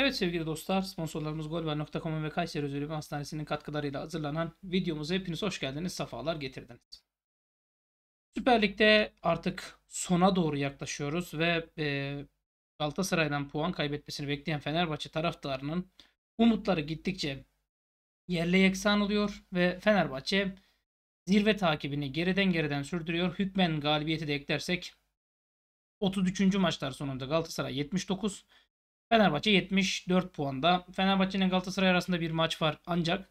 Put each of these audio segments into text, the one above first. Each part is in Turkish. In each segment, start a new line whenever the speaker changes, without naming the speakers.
Evet sevgili dostlar, sponsorlarımız golver.com ve Kayseri Özel Hastanesi'nin katkılarıyla hazırlanan videomuza hepiniz hoş geldiniz, sefalar getirdiniz. Süper Lig'de artık sona doğru yaklaşıyoruz ve e, Galatasaray'dan puan kaybetmesini bekleyen Fenerbahçe taraftarının umutları gittikçe yerle yeksan oluyor ve Fenerbahçe zirve takibini geriden geriden sürdürüyor. Hükmen galibiyeti de eklersek 33. maçlar sonunda Galatasaray 79, Fenerbahçe 74 puanda. Fenerbahçe'nin Galatasaray arasında bir maç var. Ancak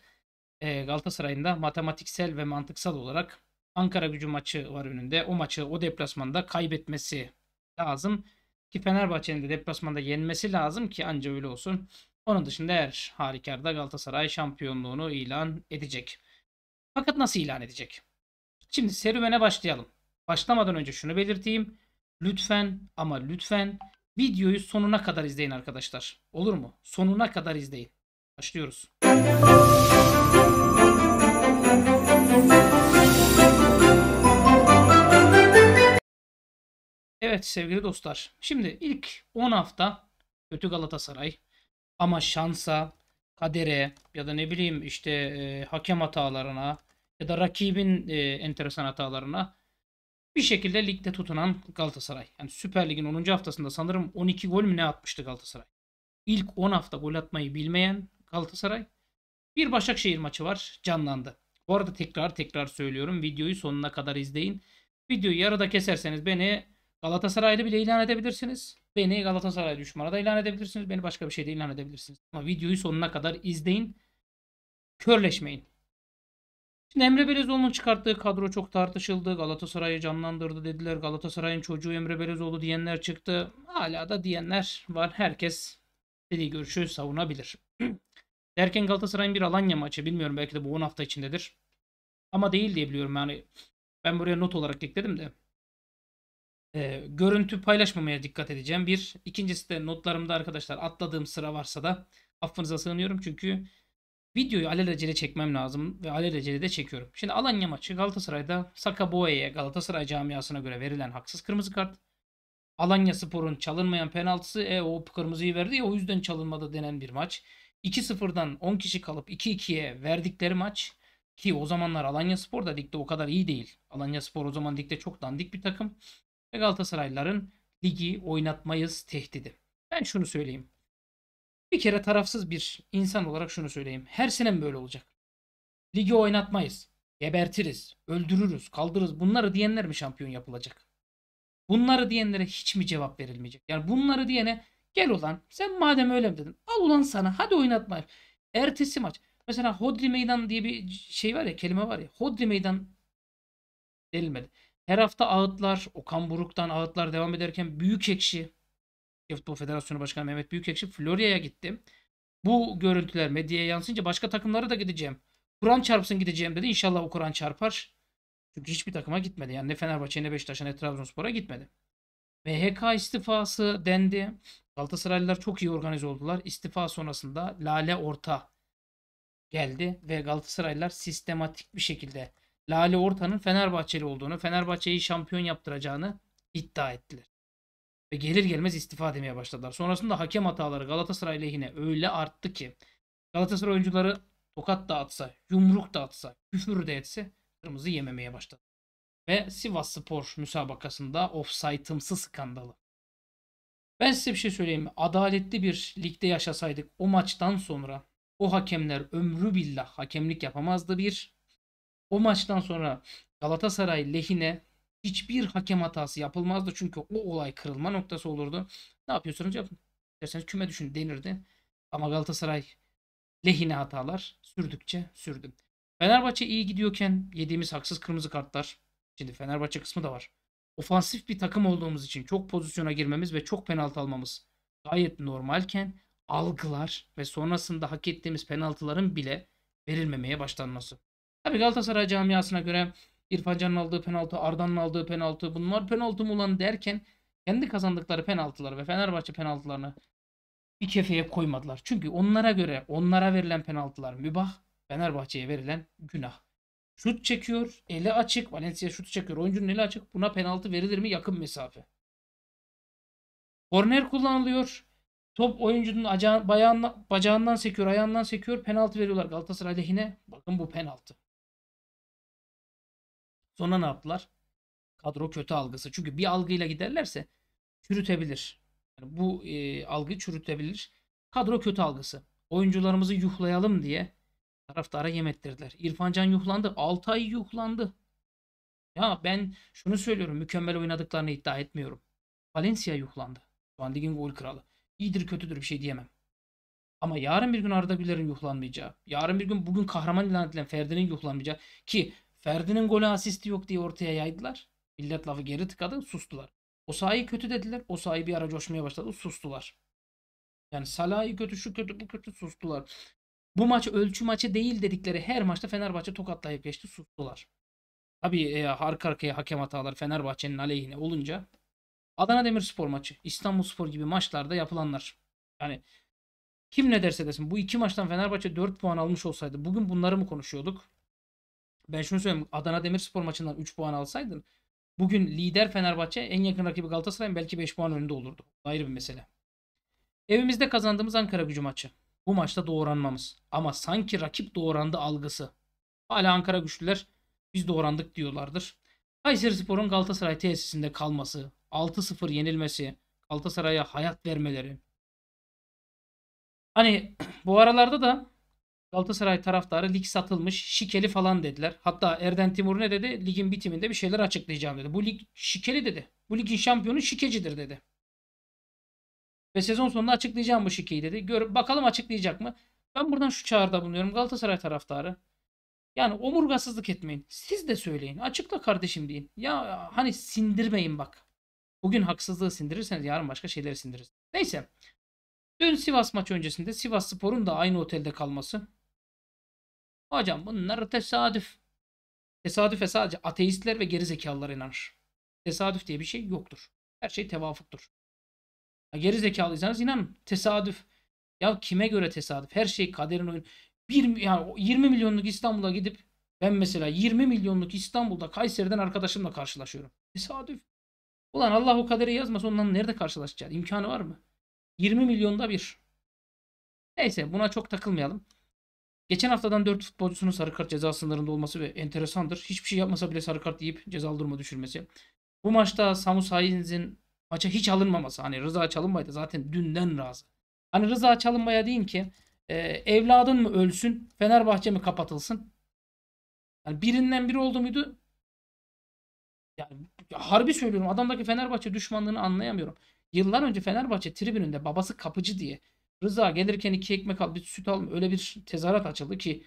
e, Galatasaray'ın da matematiksel ve mantıksal olarak Ankara gücü maçı var önünde. O maçı o deplasmanda kaybetmesi lazım. Ki Fenerbahçe'nin de deplasmanda yenmesi lazım ki anca öyle olsun. Onun dışında her harikarda Galatasaray şampiyonluğunu ilan edecek. Fakat nasıl ilan edecek? Şimdi serüvene başlayalım. Başlamadan önce şunu belirteyim. Lütfen ama lütfen Videoyu sonuna kadar izleyin arkadaşlar. Olur mu? Sonuna kadar izleyin. Başlıyoruz. Evet sevgili dostlar. Şimdi ilk 10 hafta kötü Galatasaray ama şansa, kadere ya da ne bileyim işte e, hakem hatalarına ya da rakibin e, enteresan hatalarına bir şekilde ligde tutunan Galatasaray. Yani Süper Lig'in 10. haftasında sanırım 12 gol mü ne atmıştı Galatasaray. İlk 10 hafta gol atmayı bilmeyen Galatasaray bir Başakşehir maçı var canlandı. Bu arada tekrar tekrar söylüyorum videoyu sonuna kadar izleyin. Videoyu yarıda keserseniz beni Galatasaraylı bile ilan edebilirsiniz. Beni Galatasaray düşmanı da ilan edebilirsiniz. Beni başka bir şeyde ilan edebilirsiniz. Ama videoyu sonuna kadar izleyin. Körleşmeyin. Şimdi Emre Belezoğlu'nun çıkarttığı kadro çok tartışıldı. Galatasaray'ı canlandırdı dediler. Galatasaray'ın çocuğu Emre Belezoğlu diyenler çıktı. Hala da diyenler var. Herkes dediği görüşü savunabilir. Derken Galatasaray'ın bir Alanya maçı. Bilmiyorum belki de bu 10 hafta içindedir. Ama değil diye biliyorum yani. Ben buraya not olarak ekledim de. Ee, görüntü paylaşmamaya dikkat edeceğim. Bir. İkincisi de notlarımda arkadaşlar atladığım sıra varsa da affınıza sığınıyorum. Çünkü videoyu alelacele çekmem lazım ve alelacele de çekiyorum. Şimdi Alanya maçı Galatasaray'da Sakaboya'ya Galatasaray camiasına göre verilen haksız kırmızı kart. Alanya Spor'un çalınmayan penaltısı e o kırmızıyı verdi ya o yüzden çalınmadı denen bir maç. 2-0'dan 10 kişi kalıp 2-2'ye verdikleri maç ki o zamanlar Alanya Spor da ligde o kadar iyi değil. Alanya Spor o zaman ligde çok dandik bir takım. Ve Galatasaraylıların ligi oynatmayız tehdidi. Ben şunu söyleyeyim. Bir kere tarafsız bir insan olarak şunu söyleyeyim. Her sene mi böyle olacak? Ligi oynatmayız. Gebertiriz. Öldürürüz. Kaldırırız. Bunları diyenler mi şampiyon yapılacak? Bunları diyenlere hiç mi cevap verilmeyecek? Yani bunları diyene gel ulan sen madem öyle mi dedin? Al ulan sana hadi oynatma. Ertesi maç. Mesela Hodri Meydan diye bir şey var ya kelime var ya. Hodri Meydan denilmedi. Her hafta ağıtlar, Okan Buruk'tan ağıtlar devam ederken büyük ekşi Türkiye Futbol Federasyonu Başkanı Mehmet Büyükekşi Florya'ya gittim. Bu görüntüler medyaya yansıyınca başka takımlara da gideceğim. Kur'an çarpsın gideceğim dedi. İnşallah o Kur'an çarpar. Çünkü hiçbir takıma gitmedi. Yani ne Fenerbahçe ne Beşiktaş'a ne Trabzonspor'a gitmedi. MHK istifası dendi. Galatasaraylılar çok iyi organize oldular. İstifa sonrasında Lale Orta geldi ve Galatasaraylılar sistematik bir şekilde Lale Orta'nın Fenerbahçeli olduğunu, Fenerbahçe'yi şampiyon yaptıracağını iddia ettiler ve gelir gelmez istifa demeye başladılar. Sonrasında hakem hataları Galatasaray lehine öyle arttı ki Galatasaray oyuncuları tokat da atsa, yumruk da atsa, küfür de etse kırmızı yememeye başladı. Ve Sivas Spor müsabakasında ofsaytımsı skandalı. Ben size bir şey söyleyeyim mi? Adaletli bir ligde yaşasaydık o maçtan sonra o hakemler ömrü billah hakemlik yapamazdı bir. O maçtan sonra Galatasaray lehine hiçbir hakem hatası yapılmazdı. Çünkü o olay kırılma noktası olurdu. Ne yapıyorsunuz yapın. Derseniz küme düşün denirdi. Ama Galatasaray lehine hatalar sürdükçe sürdü. Fenerbahçe iyi gidiyorken yediğimiz haksız kırmızı kartlar. Şimdi Fenerbahçe kısmı da var. Ofansif bir takım olduğumuz için çok pozisyona girmemiz ve çok penaltı almamız gayet normalken algılar ve sonrasında hak ettiğimiz penaltıların bile verilmemeye başlanması. Tabii Galatasaray camiasına göre İrfancan'ın aldığı penaltı, Arda'nın aldığı penaltı bunlar penaltı mı ulan derken kendi kazandıkları penaltıları ve Fenerbahçe penaltılarını bir kefeye koymadılar. Çünkü onlara göre onlara verilen penaltılar mübah, Fenerbahçe'ye verilen günah. Şut çekiyor, eli açık, Valencia şutu çekiyor, oyuncunun eli açık. Buna penaltı verilir mi? Yakın mesafe. Korner kullanılıyor. Top oyuncunun acağı, bayağından, bacağından sekiyor, ayağından sekiyor. Penaltı veriyorlar Galatasaray lehine. Bakın bu penaltı. Sonra ne yaptılar? Kadro kötü algısı. Çünkü bir algıyla giderlerse çürütebilir. Yani bu e, algı çürütebilir. Kadro kötü algısı. Oyuncularımızı yuhlayalım diye taraftara yem ettirdiler. İrfancan yuhlandı. 6 ay yuhlandı. Ya ben şunu söylüyorum. Mükemmel oynadıklarını iddia etmiyorum. Valencia yuhlandı. Şu an ligin gol kralı. İyidir kötüdür bir şey diyemem. Ama yarın bir gün Arda Güler'in yuhlanmayacağı, yarın bir gün bugün kahraman ilan edilen Ferdi'nin yuhlanmayacağı ki Ferdi'nin golü asisti yok diye ortaya yaydılar. Millet lafı geri tıkadı sustular. O sahi kötü dediler. O sahi bir ara coşmaya başladı sustular. Yani Salah'ı kötü şu kötü bu kötü sustular. Bu maç ölçü maçı değil dedikleri her maçta Fenerbahçe tokatlayıp geçti sustular. Tabii e, arka arkaya hakem hataları Fenerbahçe'nin aleyhine olunca Adana Demirspor maçı, İstanbulspor gibi maçlarda yapılanlar. Yani kim ne derse desin bu iki maçtan Fenerbahçe 4 puan almış olsaydı bugün bunları mı konuşuyorduk? ben şunu söyleyeyim. Adana Demirspor maçından 3 puan alsaydın bugün lider Fenerbahçe en yakın rakibi Galatasaray'ın belki 5 puan önünde olurdu. Ayrı bir mesele. Evimizde kazandığımız Ankara gücü maçı. Bu maçta doğranmamız. Ama sanki rakip doğrandı algısı. Hala Ankara güçlüler biz doğrandık diyorlardır. Kayseri Spor'un Galatasaray tesisinde kalması, 6-0 yenilmesi, Galatasaray'a hayat vermeleri. Hani bu aralarda da Galatasaray taraftarı lig satılmış, şikeli falan dediler. Hatta Erden Timur ne dedi? Ligin bitiminde bir şeyler açıklayacağım dedi. Bu lig şikeli dedi. Bu ligin şampiyonu şikecidir dedi. Ve sezon sonunda açıklayacağım bu şikeyi dedi. Gör, bakalım açıklayacak mı? Ben buradan şu çağrıda bulunuyorum Galatasaray taraftarı. Yani omurgasızlık etmeyin. Siz de söyleyin. Açıkla kardeşim deyin. Ya hani sindirmeyin bak. Bugün haksızlığı sindirirseniz yarın başka şeyleri sindirirsiniz. Neyse. Dün Sivas maçı öncesinde Sivas Spor'un da aynı otelde kalması Hocam bunlar tesadüf. Tesadüfe sadece ateistler ve gerizekalılar inanır. Tesadüf diye bir şey yoktur. Her şey tevafuktur. Ya gerizekalıysanız inanın. Tesadüf. Ya kime göre tesadüf? Her şey kaderin oyunu. Bir, yani 20 milyonluk İstanbul'a gidip ben mesela 20 milyonluk İstanbul'da Kayseri'den arkadaşımla karşılaşıyorum. Tesadüf. Ulan Allah o kaderi yazmasa ondan nerede karşılaşacağız? İmkanı var mı? 20 milyonda bir. Neyse buna çok takılmayalım. Geçen haftadan 4 futbolcusunun sarı kart ceza sınırında olması ve enteresandır. Hiçbir şey yapmasa bile sarı kart yiyip cezalı duruma düşürmesi. Bu maçta Samu Hayiz'in maça hiç alınmaması. Hani Rıza Çalınbay da zaten dünden razı. Hani Rıza Çalınbay'a deyin ki e, evladın mı ölsün Fenerbahçe mi kapatılsın? Yani birinden biri oldu muydu? Yani harbi söylüyorum adamdaki Fenerbahçe düşmanlığını anlayamıyorum. Yıllar önce Fenerbahçe tribününde babası kapıcı diye Rıza gelirken iki ekmek al bir süt al öyle bir tezahürat açıldı ki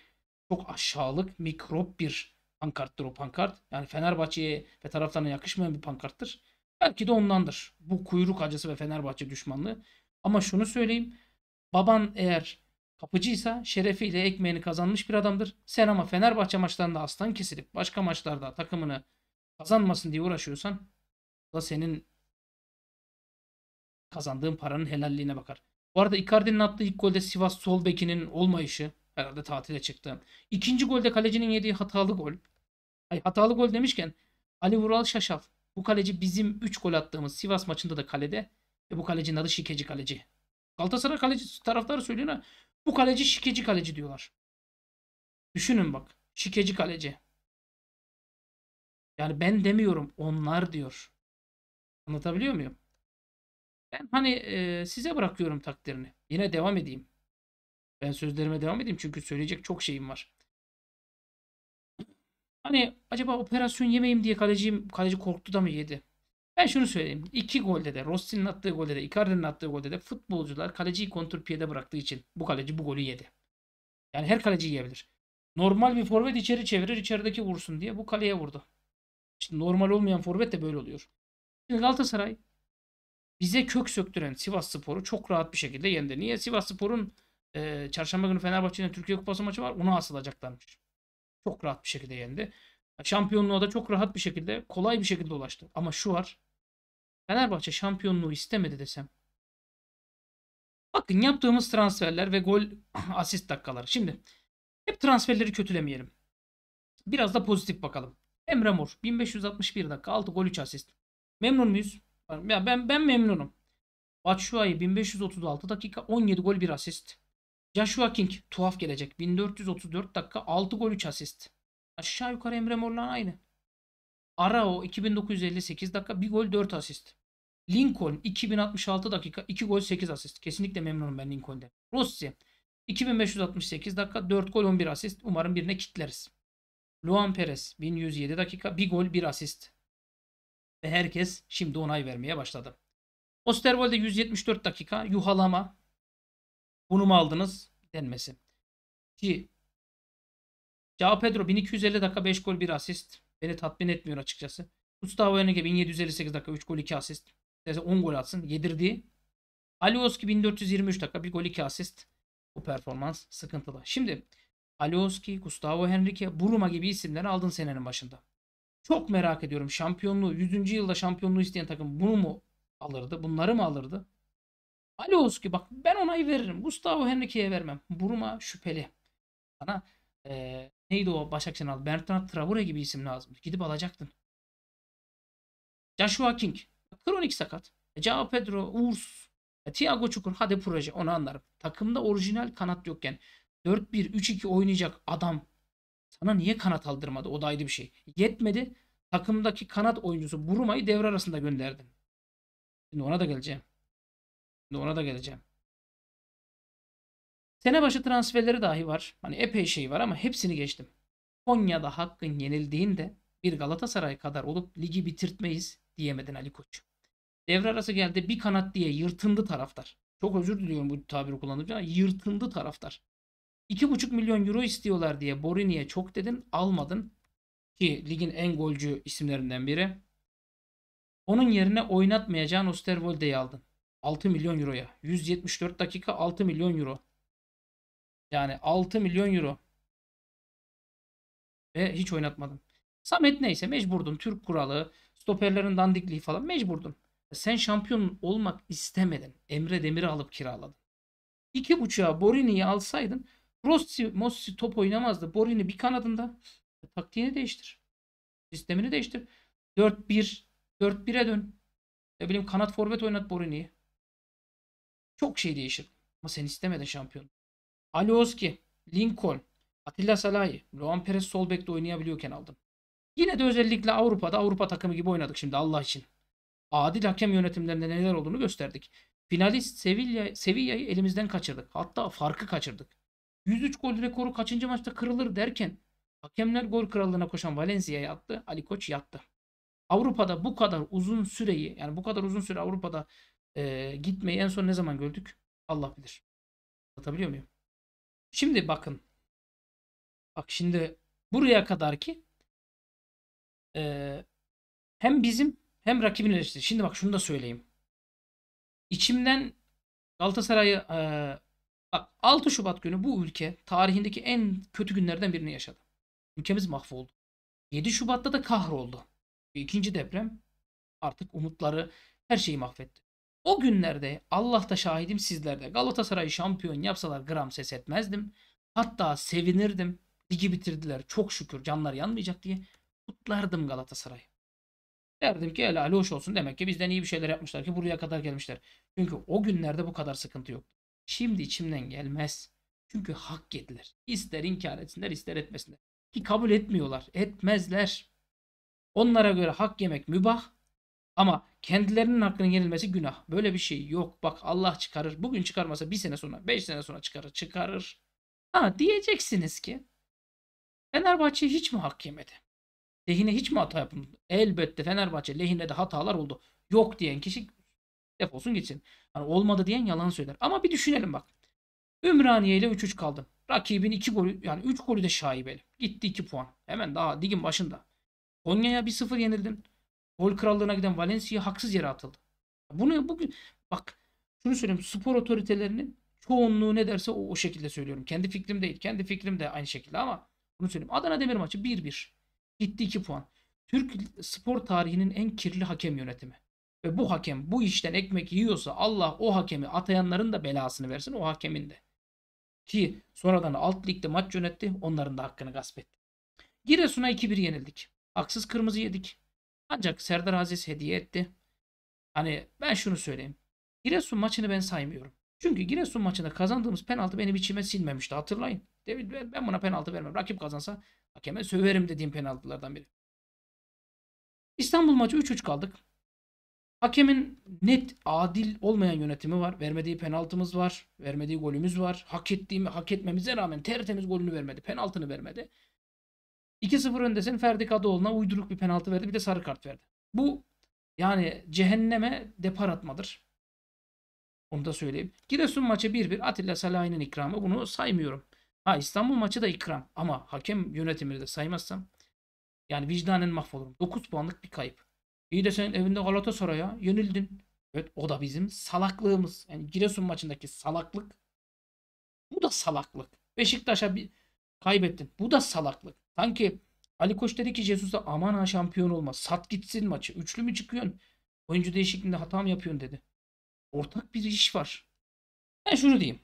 çok aşağılık mikrop bir pankarttır o pankart. Yani Fenerbahçe'ye ve taraftarına yakışmayan bir pankarttır. Belki de ondandır. Bu kuyruk acısı ve Fenerbahçe düşmanlığı. Ama şunu söyleyeyim. Baban eğer kapıcıysa şerefiyle ekmeğini kazanmış bir adamdır. Sen ama Fenerbahçe maçlarında aslan kesilip başka maçlarda takımını kazanmasın diye uğraşıyorsan da senin kazandığın paranın helalliğine bakar. Bu arada Icardi'nin attığı ilk golde Sivas sol bekinin olmayışı herhalde tatile çıktı. İkinci golde kalecinin yediği hatalı gol. Ay, hatalı gol demişken Ali Vural Şaşal. Bu kaleci bizim 3 gol attığımız Sivas maçında da kalede. Ve bu kalecinin adı Şikeci Kaleci. Galatasaray kaleci taraftarı söylüyor ha. Bu kaleci Şikeci Kaleci diyorlar. Düşünün bak. Şikeci Kaleci. Yani ben demiyorum onlar diyor. Anlatabiliyor muyum? Ben hani e, size bırakıyorum takdirini. Yine devam edeyim. Ben sözlerime devam edeyim çünkü söyleyecek çok şeyim var. Hani acaba operasyon yemeyim diye kaleci, kaleci korktu da mı yedi? Ben şunu söyleyeyim. İki golde de Rossi'nin attığı golde de Icardi'nin attığı golde de futbolcular kaleciyi kontrpiyede bıraktığı için bu kaleci bu golü yedi. Yani her kaleci yiyebilir. Normal bir forvet içeri çevirir içerideki vursun diye bu kaleye vurdu. Şimdi normal olmayan forvet de böyle oluyor. Şimdi Galatasaray bize kök söktüren Sivas Spor'u çok rahat bir şekilde yendi. Niye? Sivas Spor'un e, çarşamba günü Fenerbahçe'nin Türkiye Kupası maçı var. Ona asılacaklarmış. Çok rahat bir şekilde yendi. Şampiyonluğa da çok rahat bir şekilde, kolay bir şekilde ulaştı. Ama şu var. Fenerbahçe şampiyonluğu istemedi desem. Bakın yaptığımız transferler ve gol asist dakikaları. Şimdi hep transferleri kötülemeyelim. Biraz da pozitif bakalım. Emre Mor 1561 dakika 6 gol 3 asist. Memnun muyuz? Ya ben ben memnunum. Batshuayi 1536 dakika 17 gol 1 asist. Joshua King tuhaf gelecek. 1434 dakika 6 gol 3 asist. Aşağı yukarı Emre Morlan aynı. Arao 2958 dakika 1 gol 4 asist. Lincoln 2066 dakika 2 gol 8 asist. Kesinlikle memnunum ben Lincoln'de. Rossi 2568 dakika 4 gol 11 asist. Umarım birine kitleriz. Luan Perez 1107 dakika 1 gol 1 asist. Ve herkes şimdi onay vermeye başladı. Osterwalde 174 dakika yuhalama. Bunu mu aldınız? Denmesi. Ki Cao Pedro 1250 dakika 5 gol 1 asist. Beni tatmin etmiyor açıkçası. Gustavo Henrique 1758 dakika 3 gol 2 asist. İsterse 10 gol atsın. Yedirdiği. Alioski 1423 dakika 1 gol 2 asist. Bu performans sıkıntılı. Şimdi Alioski, Gustavo Henrique, Buruma gibi isimleri aldın senenin başında. Çok merak ediyorum şampiyonluğu 100. yılda şampiyonluğu isteyen takım bunu mu alırdı? Bunları mı alırdı? Alioski bak ben onayı veririm. Gustavo Henrique'ye vermem. Buruma şüpheli. Bana e, neydi o Başak Şenal? Bertrand Traore gibi isim lazım. Gidip alacaktın. Joshua King. Kronik sakat. Cao e, Pedro, Urs, e, Thiago Çukur. Hadi proje onu anlarım. Takımda orijinal kanat yokken 4-1-3-2 oynayacak adam sana niye kanat aldırmadı? O da ayrı bir şey. Yetmedi. Takımdaki kanat oyuncusu Buruma'yı devre arasında gönderdin. Şimdi ona da geleceğim. Şimdi ona da geleceğim. Sene başı transferleri dahi var. Hani epey şey var ama hepsini geçtim. Konya'da hakkın yenildiğinde bir Galatasaray kadar olup ligi bitirtmeyiz diyemedin Ali Koç. Devre arası geldi bir kanat diye yırtındı taraftar. Çok özür diliyorum bu tabiri kullanınca. Yırtındı taraftar. 2,5 milyon euro istiyorlar diye Borini'ye çok dedin almadın. Ki ligin en golcü isimlerinden biri. Onun yerine oynatmayacağın Osterwolde'yi aldın. 6 milyon euroya. 174 dakika 6 milyon euro. Yani 6 milyon euro. Ve hiç oynatmadın. Samet neyse mecburdun. Türk kuralı, stoperlerin dandikliği falan mecburdun. Sen şampiyon olmak istemedin. Emre Demir'i alıp kiraladın. 2.5'a Borini'yi alsaydın Rossi, Mossi top oynamazdı. Borini bir kanadında. Taktiğini değiştir. Sistemini değiştir. 4-1 4-1'e dön. Ne bileyim kanat forvet oynat Borini'yi. Çok şey değişir. Ama sen istemedin şampiyon. Alioski, Lincoln, Atilla Salahi, Luan Perez sol bekte oynayabiliyorken aldım. Yine de özellikle Avrupa'da Avrupa takımı gibi oynadık şimdi Allah için. Adil hakem yönetimlerinde neler olduğunu gösterdik. Finalist Sevilla, Sevilla'yı elimizden kaçırdık. Hatta farkı kaçırdık. 103 gol rekoru kaçıncı maçta kırılır derken hakemler gol krallığına koşan Valencia'ya yattı, Ali Koç yattı. Avrupa'da bu kadar uzun süreyi yani bu kadar uzun süre Avrupa'da e, gitmeyi en son ne zaman gördük? Allah bilir. Anlatabiliyor muyum? Şimdi bakın. Bak şimdi buraya kadar ki e, hem bizim hem rakibin eleştirisi. Şimdi bak şunu da söyleyeyim. İçimden Galatasaray'ı e, Bak 6 Şubat günü bu ülke tarihindeki en kötü günlerden birini yaşadı. Ülkemiz mahvoldu. 7 Şubat'ta da kahroldu. İkinci deprem artık umutları her şeyi mahvetti. O günlerde Allah da şahidim sizlerde Galatasaray'ı şampiyon yapsalar gram ses etmezdim. Hatta sevinirdim. Ligi bitirdiler çok şükür canlar yanmayacak diye kutlardım Galatasaray'ı. Derdim ki helal hoş olsun demek ki bizden iyi bir şeyler yapmışlar ki buraya kadar gelmişler. Çünkü o günlerde bu kadar sıkıntı yok. Şimdi içimden gelmez. Çünkü hak yediler. İster inkar etsinler ister etmesinler. Ki kabul etmiyorlar. Etmezler. Onlara göre hak yemek mübah. Ama kendilerinin hakkının yenilmesi günah. Böyle bir şey yok. Bak Allah çıkarır. Bugün çıkarmasa bir sene sonra, beş sene sonra çıkarır. Çıkarır. Ha diyeceksiniz ki Fenerbahçe hiç mi hak yemedi? Lehine hiç mi hata yapıldı? Elbette Fenerbahçe lehine de hatalar oldu. Yok diyen kişi Defolsun gitsin. Yani olmadı diyen yalan söyler. Ama bir düşünelim bak. Ümraniye ile 3-3 kaldım. Rakibin 2 golü yani 3 golü de şaibeli. Gitti 2 puan. Hemen daha digin başında. Konya'ya 1-0 yenildin. Gol krallığına giden Valencia haksız yere atıldı. Bunu bugün bak şunu söyleyeyim. Spor otoritelerinin çoğunluğu ne derse o, o şekilde söylüyorum. Kendi fikrim değil. Kendi fikrim de aynı şekilde ama bunu söyleyeyim. Adana Demir maçı 1-1. Gitti 2 puan. Türk spor tarihinin en kirli hakem yönetimi ve bu hakem bu işten ekmek yiyorsa Allah o hakemi atayanların da belasını versin o hakemin de. Ki sonradan alt ligde maç yönetti onların da hakkını gasp etti. Giresun'a 2-1 yenildik. Haksız kırmızı yedik. Ancak Serdar Aziz hediye etti. Hani ben şunu söyleyeyim. Giresun maçını ben saymıyorum. Çünkü Giresun maçında kazandığımız penaltı benim içime silmemişti hatırlayın. Ben buna penaltı vermem. Rakip kazansa hakeme söverim dediğim penaltılardan biri. İstanbul maçı 3-3 kaldık. Hakemin net adil olmayan yönetimi var. Vermediği penaltımız var. Vermediği golümüz var. Hak ettiğimi hak etmemize rağmen tertemiz golünü vermedi. Penaltını vermedi. 2-0 öndesin Ferdi Kadıoğlu'na uyduruk bir penaltı verdi. Bir de sarı kart verdi. Bu yani cehenneme depar atmadır. Onu da söyleyeyim. Giresun maçı 1-1 Atilla Salah'ın ikramı bunu saymıyorum. Ha İstanbul maçı da ikram ama hakem yönetimini de saymazsam yani vicdanen mahvolurum. 9 puanlık bir kayıp. İyi de senin evinde Galatasaray'a yenildin. Evet o da bizim salaklığımız. Yani Giresun maçındaki salaklık. Bu da salaklık. Beşiktaş'a bir kaybettin. Bu da salaklık. Sanki Ali Koç dedi ki Jesus'a aman ha şampiyon olma. Sat gitsin maçı. Üçlü mü çıkıyorsun? Oyuncu değişikliğinde hata mı yapıyorsun dedi. Ortak bir iş var. Ben şunu diyeyim.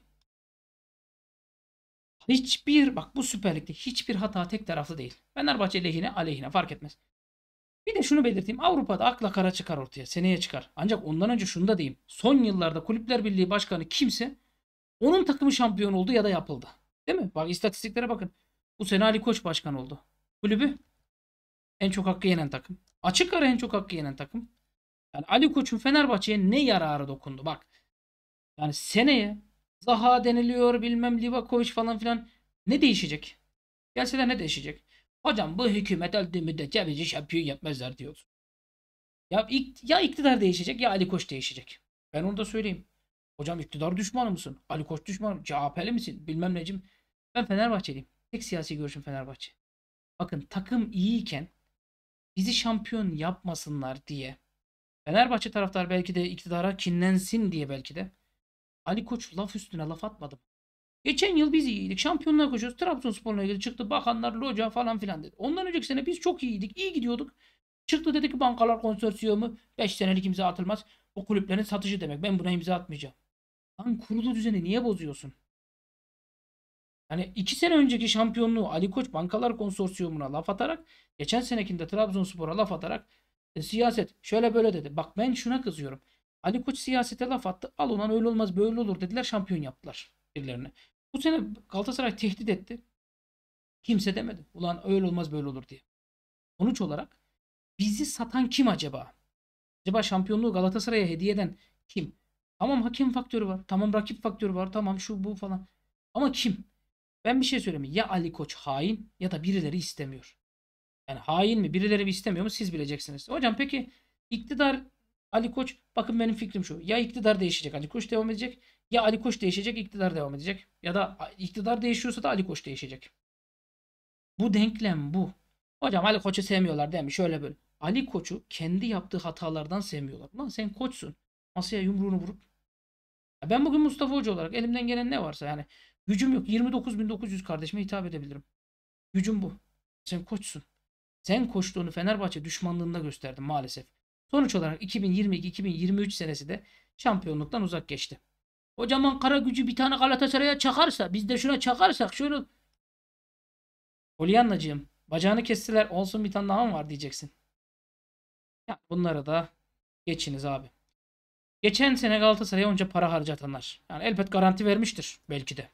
Hiçbir bak bu Süper Lig'de hiçbir hata tek taraflı değil. Fenerbahçe lehine aleyhine fark etmez. Bir de şunu belirteyim. Avrupa'da akla kara çıkar ortaya. Seneye çıkar. Ancak ondan önce şunu da diyeyim. Son yıllarda Kulüpler Birliği Başkanı kimse onun takımı şampiyon oldu ya da yapıldı. Değil mi? Bak istatistiklere bakın. Bu sene Ali Koç başkan oldu. Kulübü en çok hakkı yenen takım. Açık ara en çok hakkı yenen takım. Yani Ali Koç'un Fenerbahçe'ye ne yararı dokundu? Bak. Yani seneye Zaha deniliyor bilmem Livakovic falan filan ne değişecek? Gelseler ne değişecek? Hocam bu hükümet öldüğü müddetçe bizi şampiyon yapmazlar diyor. Ya, ik, ya iktidar değişecek ya Ali Koç değişecek. Ben onu da söyleyeyim. Hocam iktidar düşmanı mısın? Ali Koç düşmanı CHP'li misin? Bilmem necim. Ben Fenerbahçeliyim. Tek siyasi görüşüm Fenerbahçe. Bakın takım iyiyken bizi şampiyon yapmasınlar diye. Fenerbahçe taraftar belki de iktidara kinlensin diye belki de. Ali Koç laf üstüne laf atmadı. Geçen yıl biz iyiydik. Şampiyonlar koşuyoruz. Trabzonspor'la ilgili çıktı. Bakanlar, loca falan filan dedi. Ondan önceki sene biz çok iyiydik. iyi gidiyorduk. Çıktı dedi ki bankalar konsorsiyumu 5 senelik imza atılmaz. O kulüplerin satışı demek. Ben buna imza atmayacağım. Lan kurulu düzeni niye bozuyorsun? Yani 2 sene önceki şampiyonluğu Ali Koç bankalar konsorsiyumuna laf atarak geçen senekinde Trabzonspor'a laf atarak e, siyaset şöyle böyle dedi. Bak ben şuna kızıyorum. Ali Koç siyasete laf attı. Al ulan öyle olmaz böyle olur dediler şampiyon yaptılar birilerine. Bu sene Galatasaray tehdit etti. Kimse demedi. Ulan öyle olmaz böyle olur diye. Sonuç olarak bizi satan kim acaba? Acaba şampiyonluğu Galatasaray'a hediye eden kim? Tamam hakem faktörü var. Tamam rakip faktörü var. Tamam şu bu falan. Ama kim? Ben bir şey söyleyeyim. Ya Ali Koç hain ya da birileri istemiyor. Yani hain mi? Birileri mi istemiyor mu? Siz bileceksiniz. Hocam peki iktidar Ali Koç bakın benim fikrim şu. Ya iktidar değişecek Ali Koç devam edecek. Ya Ali Koç değişecek iktidar devam edecek. Ya da iktidar değişiyorsa da Ali Koç değişecek. Bu denklem bu. Hocam Ali Koç'u sevmiyorlar değil mi? Şöyle böyle. Ali Koç'u kendi yaptığı hatalardan sevmiyorlar. Lan sen koçsun. Masaya yumruğunu vurup. ben bugün Mustafa Hoca olarak elimden gelen ne varsa yani gücüm yok. 29.900 kardeşime hitap edebilirim. Gücüm bu. Sen koçsun. Sen koçluğunu Fenerbahçe düşmanlığında gösterdin maalesef. Sonuç olarak 2022-2023 senesi de şampiyonluktan uzak geçti. Kocaman kara gücü bir tane Galatasaray'a çakarsa biz de şuna çakarsak şöyle Polyanlacığım bacağını kestiler olsun bir tane daha mı var diyeceksin. Ya bunlara da geçiniz abi. Geçen sene Galatasaray'a onca para harcatanlar. Yani elbet garanti vermiştir belki de.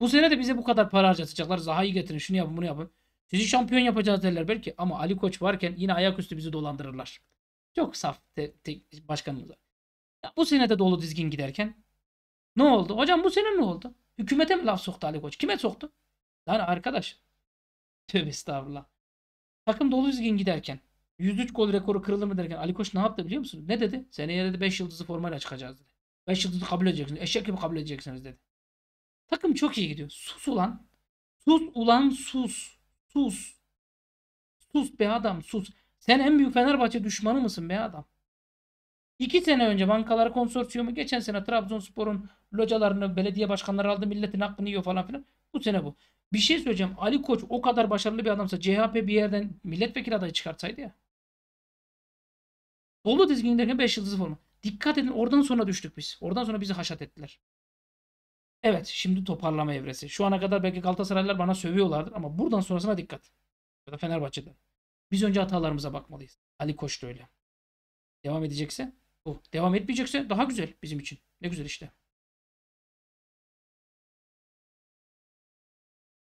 Bu sene de bize bu kadar para harcatacaklar. Zaha'yı getirin şunu yapın bunu yapın. Sizi şampiyon yapacağız derler belki ama Ali Koç varken yine ayaküstü bizi dolandırırlar. Çok saf te, te, başkanımıza. Ya bu sene de dolu dizgin giderken ne oldu? Hocam bu sene ne oldu? Hükümete mi laf soktu Ali Koç? Kime soktu? Lan arkadaş. Tövbe estağfurullah. Takım dolu dizgin giderken 103 gol rekoru kırılır mı derken Ali Koç ne yaptı biliyor musunuz? Ne dedi? Seneye dedi 5 yıldızı formayla çıkacağız dedi. 5 yıldızı kabul edeceksiniz. Eşek gibi kabul edeceksiniz dedi. Takım çok iyi gidiyor. Sus ulan. Sus ulan sus. Sus. Sus be adam sus. Sen en büyük Fenerbahçe düşmanı mısın be adam? İki sene önce Bankalar Konsorsiyumu geçen sene Trabzonspor'un localarını belediye başkanları aldı milletin hakkını yiyor falan filan. Bu sene bu. Bir şey söyleyeceğim. Ali Koç o kadar başarılı bir adamsa CHP bir yerden milletvekili adayı çıkartsaydı ya. Dolu Bolu derken 5 yıldızı forma. Dikkat edin oradan sonra düştük biz. Oradan sonra bizi haşat ettiler. Evet şimdi toparlama evresi. Şu ana kadar belki Galatasaraylılar bana sövüyorlardır ama buradan sonrasına dikkat. Ya da Fenerbahçe'de. Biz önce hatalarımıza bakmalıyız. Ali Koç da öyle. Devam edecekse bu. Oh, devam etmeyecekse daha güzel bizim için. Ne güzel işte.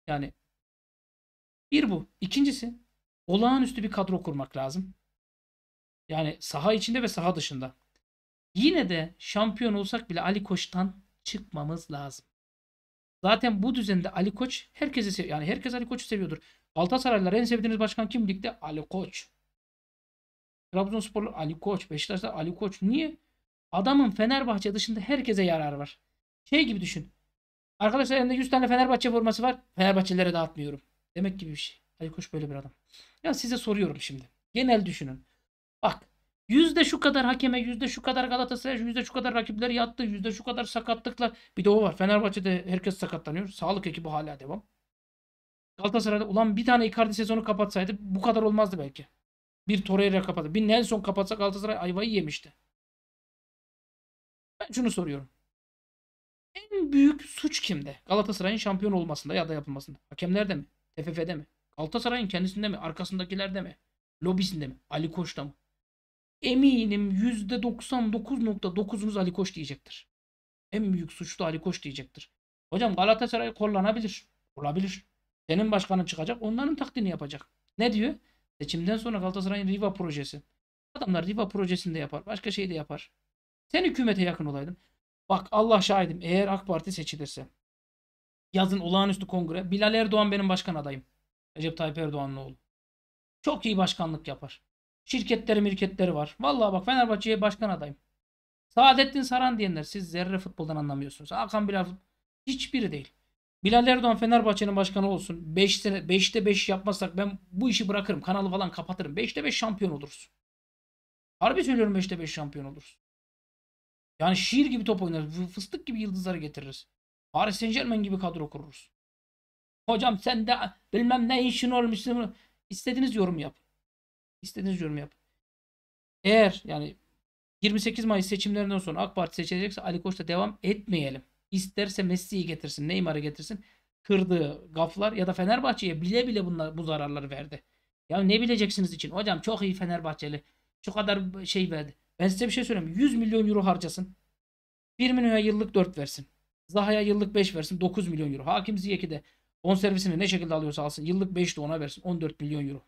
Yani bir bu. İkincisi olağanüstü bir kadro kurmak lazım. Yani saha içinde ve saha dışında. Yine de şampiyon olsak bile Ali Koç'tan çıkmamız lazım. Zaten bu düzende Ali Koç herkesi seviyor yani herkes Ali Koç'u seviyordur. Galatasaraylılar en sevdiğiniz başkan kim ligde? Ali Koç. Trabzonsporlu Ali Koç, Beşiktaş'ta Ali Koç. Niye? Adamın Fenerbahçe dışında herkese yarar var. Şey gibi düşün. Arkadaşlar elimde 100 tane Fenerbahçe forması var. Fenerbahçelilere dağıtmıyorum. Demek gibi bir şey. Ali Koç böyle bir adam. Ya size soruyorum şimdi. Genel düşünün. Bak Yüzde şu kadar hakeme, yüzde şu kadar Galatasaray, yüzde şu kadar rakipler yattı, yüzde şu kadar sakatlıklar. Bir de o var. Fenerbahçe'de herkes sakatlanıyor. Sağlık ekibi hala devam. Galatasaray'da ulan bir tane Icardi sezonu kapatsaydı bu kadar olmazdı belki. Bir Torreira kapattı. Bir Nelson kapatsa Galatasaray ayvayı yemişti. Ben şunu soruyorum. En büyük suç kimde? Galatasaray'ın şampiyon olmasında ya da yapılmasında. Hakemlerde mi? TFF'de mi? Galatasaray'ın kendisinde mi? Arkasındakilerde mi? Lobisinde mi? Ali Koç'ta mı? eminim %99.9'unuz Ali Koç diyecektir. En büyük suçlu Ali Koç diyecektir. Hocam Galatasaray kollanabilir. Olabilir. Senin başkanın çıkacak onların takdirini yapacak. Ne diyor? Seçimden sonra Galatasaray'ın Riva projesi. Adamlar Riva projesini de yapar. Başka şey de yapar. Sen hükümete yakın olaydın. Bak Allah şahidim eğer AK Parti seçilirse yazın olağanüstü kongre Bilal Erdoğan benim başkan adayım. Recep Tayyip Erdoğan'ın oğlu. Çok iyi başkanlık yapar. Şirketleri mirketleri var. Vallahi bak Fenerbahçe'ye başkan adayım. Saadettin Saran diyenler siz zerre futboldan anlamıyorsunuz. Hakan Bilal hiçbiri değil. Bilal Erdoğan Fenerbahçe'nin başkanı olsun. 5 sene 5'te 5 yapmazsak ben bu işi bırakırım. Kanalı falan kapatırım. 5'te 5 şampiyon oluruz. Harbi söylüyorum 5'te 5 şampiyon oluruz. Yani şiir gibi top oynarız. Fıstık gibi yıldızları getiririz. Paris Saint Germain gibi kadro kururuz. Hocam sen de bilmem ne işin olmuşsun. İstediğiniz yorum yapın. İstediğiniz yorum yap. Eğer yani 28 Mayıs seçimlerinden sonra AK Parti seçilecekse Ali Koç'ta devam etmeyelim. İsterse Messi'yi getirsin, Neymar'ı getirsin. Kırdığı gaflar ya da Fenerbahçe'ye bile bile bunlar, bu zararları verdi. Ya ne bileceksiniz için? Hocam çok iyi Fenerbahçeli. Şu kadar şey verdi. Ben size bir şey söyleyeyim. 100 milyon euro harcasın. Firmino'ya yıllık 4 versin. Zaha'ya yıllık 5 versin. 9 milyon euro. Hakim Ziyek'i de on servisini ne şekilde alıyorsa alsın. Yıllık 5 de ona versin. 14 milyon euro.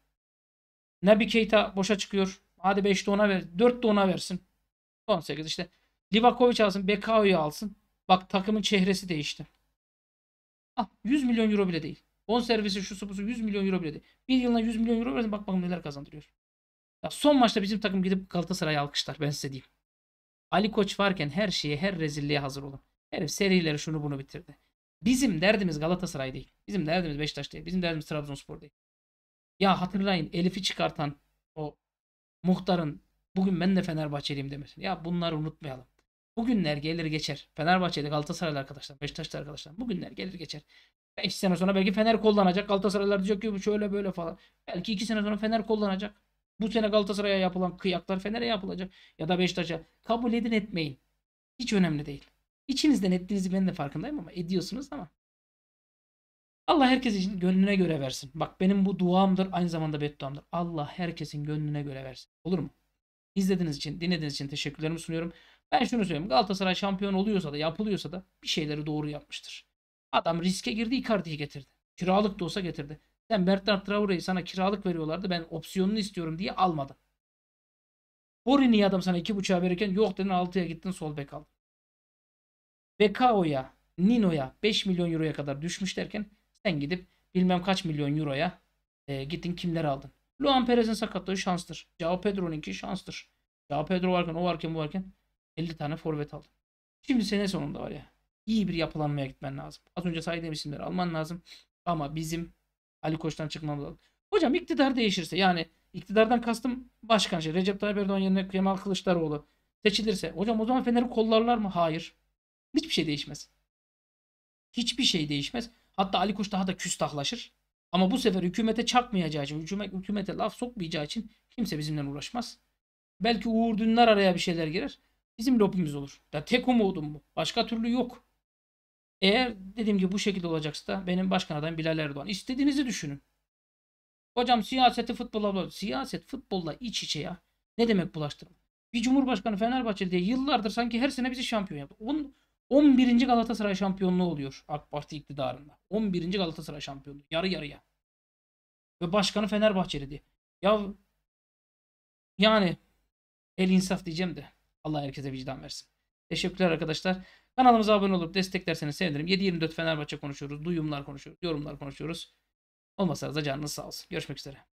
Nabi Keita boşa çıkıyor. Hadi 5'te ona ver. 4 de ona versin. 18 işte. Livakovic alsın. Bekao'yu alsın. Bak takımın çehresi değişti. Ah 100 milyon euro bile değil. Bon servisi şu supusu 100 milyon euro bile değil. Bir yılına 100 milyon euro versin. Bak bakalım neler kazandırıyor. Ya son maçta bizim takım gidip Galatasaray'ı alkışlar. Ben size diyeyim. Ali Koç varken her şeye, her rezilliğe hazır olun. Herif serileri şunu bunu bitirdi. Bizim derdimiz Galatasaray değil. Bizim derdimiz Beşiktaş değil. Bizim derdimiz Trabzonspor değil. Ya hatırlayın Elif'i çıkartan o muhtarın bugün ben de Fenerbahçeliyim demesin. Ya bunları unutmayalım. Bugünler gelir geçer. Fenerbahçede Galatasaraylı arkadaşlar, Beşiktaşlı arkadaşlar. Bugünler gelir geçer. 5 sene sonra belki Fener kullanacak. Galatasaraylar diyecek ki şöyle böyle falan. Belki 2 sene sonra Fener kullanacak. Bu sene Galatasaray'a yapılan kıyaklar Fener'e yapılacak. Ya da Beşiktaş'a. Kabul edin etmeyin. Hiç önemli değil. İçinizden ettiğinizi ben de farkındayım ama ediyorsunuz ama Allah herkes için gönlüne göre versin. Bak benim bu duamdır aynı zamanda bedduamdır. Allah herkesin gönlüne göre versin. Olur mu? İzlediğiniz için, dinlediğiniz için teşekkürlerimi sunuyorum. Ben şunu söyleyeyim. Galatasaray şampiyon oluyorsa da yapılıyorsa da bir şeyleri doğru yapmıştır. Adam riske girdi Icardi'yi getirdi. Kiralık da olsa getirdi. Sen Bertrand Traore'yi sana kiralık veriyorlardı. Ben opsiyonunu istiyorum diye almadı. Borini adam sana iki 2.5'a verirken yok dedin altıya gittin sol bek aldın. Bekao'ya, Nino'ya 5 milyon euroya kadar düşmüş derken sen gidip bilmem kaç milyon euroya e, gittin kimler aldın. Luan Perez'in sakatlığı şanstır. Cao Pedro'nunki şanstır. Cao Pedro varken o varken bu varken 50 tane forvet aldın. Şimdi sene sonunda var ya iyi bir yapılanmaya gitmen lazım. Az önce saydığım isimleri alman lazım. Ama bizim Ali Koç'tan çıkmamız lazım. Hocam iktidar değişirse yani iktidardan kastım başkan şey. Recep Tayyip Erdoğan yerine Kemal Kılıçdaroğlu seçilirse. Hocam o zaman Fener'i kollarlar mı? Hayır. Hiçbir şey değişmez. Hiçbir şey değişmez. Hatta Ali Koç daha da küstahlaşır. Ama bu sefer hükümete çakmayacağı için, hükümete laf sokmayacağı için kimse bizimle uğraşmaz. Belki Uğur Dündar araya bir şeyler girer. Bizim lobimiz olur. Ya tek umudum bu. Başka türlü yok. Eğer dediğim gibi bu şekilde olacaksa benim başkan adayım Bilal Erdoğan. İstediğinizi düşünün. Hocam siyaseti futbolla bulaştırma. Siyaset futbolla iç içe ya. Ne demek bulaştırma? Bir Cumhurbaşkanı Fenerbahçe diye yıllardır sanki her sene bizi şampiyon yaptı. Onun, 11. Galatasaray şampiyonluğu oluyor AK Parti iktidarında. 11. Galatasaray şampiyonluğu. Yarı yarıya. Ve başkanı Fenerbahçeliydi. Ya yani el insaf diyeceğim de Allah herkese vicdan versin. Teşekkürler arkadaşlar. Kanalımıza abone olup desteklerseniz sevinirim. 7-24 Fenerbahçe konuşuyoruz. Duyumlar konuşuyoruz. Yorumlar konuşuyoruz. Olmasanız da canınız sağ olsun. Görüşmek üzere.